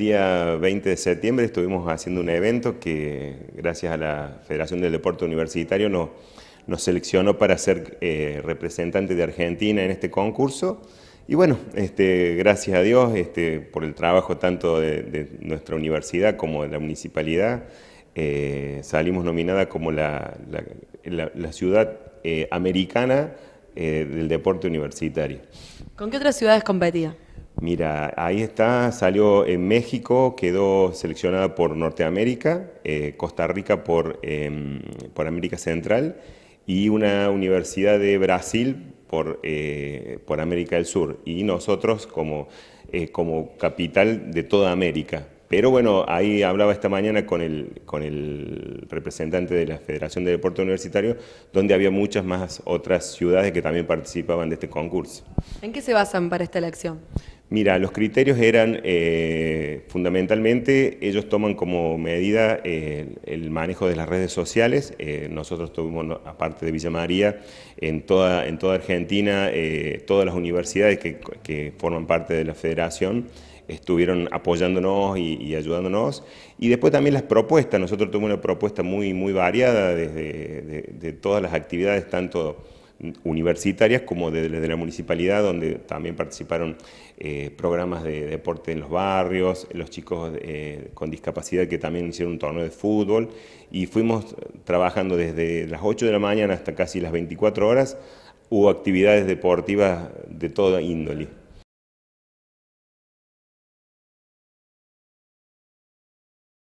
Día 20 de septiembre estuvimos haciendo un evento que gracias a la Federación del Deporte Universitario nos, nos seleccionó para ser eh, representante de Argentina en este concurso. Y bueno, este, gracias a Dios este, por el trabajo tanto de, nuestra universidad como de la municipalidad, eh, salimos nominada como la, ciudad eh, americana eh, del deporte universitario. ¿Con qué otras ciudades competía? Mira, ahí está, salió en México, quedó seleccionada por Norteamérica, eh, Costa Rica em, por, América Central y una universidad de Brasil por, eh, América del Sur y nosotros eh, como, capital de toda América. Pero bueno, ahí hablaba esta mañana con el, con el representante de la Federación de Deporte Universitario, donde había muchas más otras ciudades que también participaban de este concurso. ¿En qué se basan para esta elección? Mira, los criterios eran eh, fundamentalmente, ellos toman como medida eh, el, manejo de las redes sociales. Eh, nosotros tuvimos, aparte de Villa María, en toda, en toda Argentina, todas las universidades que, forman parte de la federación estuvieron apoyándonos y, ayudándonos. Y después también las propuestas. Nosotros tuvimos una propuesta muy, muy variada desde de todas las actividades, tanto universitarias como desde la municipalidad, donde también participaron eh, programas de deporte en los barrios, los chicos eh, con discapacidad que también hicieron un torneo de fútbol, y fuimos trabajando desde las 8 de la mañana hasta casi las 24 horas, hubo actividades deportivas de toda índole.